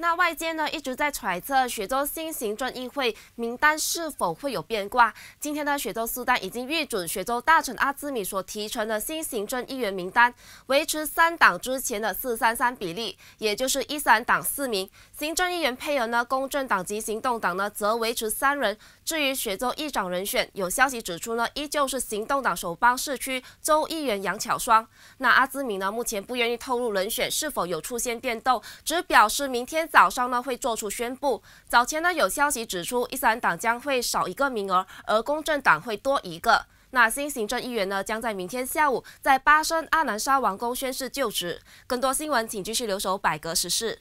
那外界呢一直在揣测雪州新行政议会名单是否会有变卦。今天呢，雪州苏丹已经预准雪州大臣阿兹米所提成的新行政议员名单，维持三党之前的四三三比例，也就是一三党四名行政议员，配偶呢公正党及行动党呢则维持三人。至于雪州议长人选，有消息指出呢，依旧是行动党首邦市区州议员杨巧双。那阿兹米呢，目前不愿意透露人选是否有出现变动，只表示明天。早上呢会做出宣布。早前呢有消息指出，伊斯兰党将会少一个名额，而公正党会多一个。那新行政议员呢将在明天下午在巴生阿南沙王宫宣誓就职。更多新闻，请继续留守《百格时事》。